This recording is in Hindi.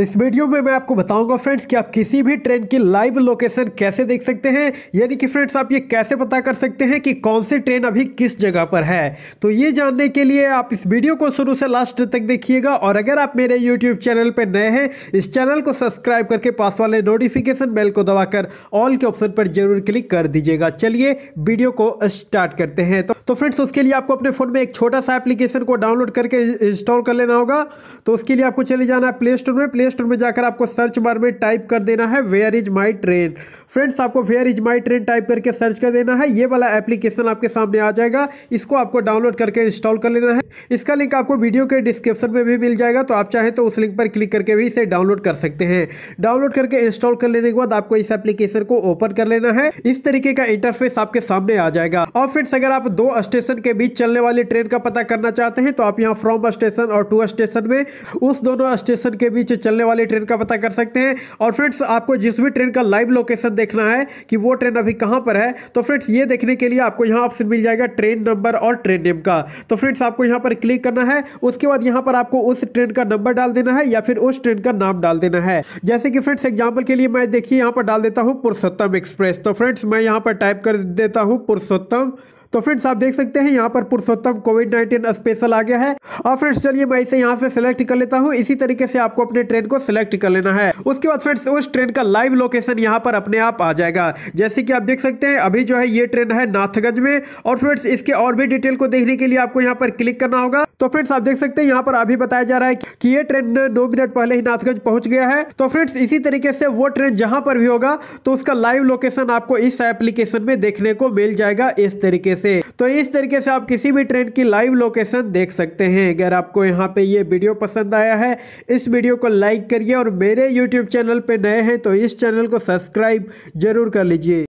इस वीडियो में मैं आपको बताऊंगा फ्रेंड्स कि आप किसी भी ट्रेन की लाइव लोकेशन कैसे देख सकते हैं यानी कि फ्रेंड्स आप ये कैसे पता कर सकते हैं कि कौन सी ट्रेन अभी किस जगह पर है तो ये जानने के लिए आप इस वीडियो को शुरू से लास्ट तक देखिएगा और अगर आप मेरे यूट्यूब चैनल पर नए हैं इस चैनल को सब्सक्राइब करके पास वाले नोटिफिकेशन बेल को दबाकर ऑल के ऑप्शन पर जरूर क्लिक कर दीजिएगा चलिए वीडियो को स्टार्ट करते हैं तो तो फ्रेंड्स उसके लिए आपको अपने फ़ोन में एक छोटा सा एप्लीकेशन को डाउनलोड करके इंस्टॉल कर लेना होगा तो उसके लिए आपको चले जाना है प्ले स्टोर में प्ले स्टोर में जाकर आपको सर्च बार में टाइप कर देना है where is my train friends आपको where is my train type करके सर्च कर देना है ये वाला एप्लीकेशन आपके सामने आ जाएगा इसको आपको डाउनलोड करके इंस्टॉल कर लेना है इसका लिंक आपको वीडियो के डिस्क्रिप्शन में भी मिल जाएगा तो आप चाहें तो उस लिंक पर क्लिक करके भी इसे डाउनलोड कर सकते हैं डाउनलोड करके इंस्टॉल कर लेने के बाद आपको इस एप्लीकेशन को ओपन कर लेना है इस तरीके का इंटरफेस आपके सामने आ जाएगा और फ्रेंड्स अगर आप दो स्टेशन के बीच चलने वाली ट्रेन का पता करना चाहते हैं तो आप यहाँ फ्रॉम स्टेशन और टू स्टेशन में उस दोनों स्टेशन के बीच चलने वाली ट्रेन का पता कर सकते हैं और फ्रेंड्स आपको जिस भी ट्रेन का लाइव लोकेशन देखना है कि वो ट्रेन अभी कहाँ पर है तो फ्रेंड्स ये देखने के लिए आपको यहाँ ऑप्शन मिल जाएगा ट्रेन नंबर और ट्रेन नेम का तो फ्रेंड्स आपको यहाँ पर क्लिक करना है उसके बाद यहाँ पर आपको उस ट्रेन का नंबर डाल देना है या फिर उस ट्रेन का नाम डाल देना है जैसे कि फ्रेंड्स एग्जाम्पल के लिए मैं देखिए यहाँ पर डाल देता हूँ पुरुषोत्तम एक्सप्रेस तो फ्रेंड्स मैं यहाँ पर टाइप कर देता हूँ पुरुषोत्तम तो फ्रेंड्स आप देख सकते हैं यहाँ पर पुरुषोत्तम कोविड नाइन्टीन स्पेशल आ गया है और फ्रेंड्स चलिए मैं इसे यहाँ से सिलेक्ट कर लेता हूँ इसी तरीके से आपको अपने ट्रेन को सिलेक्ट कर लेना है उसके बाद फ्रेंड्स उस ट्रेन का लाइव लोकेशन यहाँ पर अपने आप आ जाएगा जैसे कि आप देख सकते हैं अभी जो है ये ट्रेन है नाथगंज में और फ्रेंड्स इसके और भी डिटेल को देखने के लिए आपको यहाँ पर क्लिक करना होगा तो फ्रेंड्स आप देख सकते हैं यहाँ पर अभी बताया जा रहा है कि ये ट्रेन नौ मिनट पहले ही नाथगंज पहुंच गया है तो फ्रेंड्स इसी तरीके से वो ट्रेन जहां पर भी होगा तो उसका लाइव लोकेशन आपको इस एप्लीकेशन में देखने को मिल जाएगा इस तरीके से तो इस तरीके से आप किसी भी ट्रेन की लाइव लोकेशन देख सकते हैं अगर आपको यहाँ पे ये वीडियो पसंद आया है इस वीडियो को लाइक करिए और मेरे यूट्यूब चैनल पर नए हैं तो इस चैनल को सब्सक्राइब जरूर कर लीजिए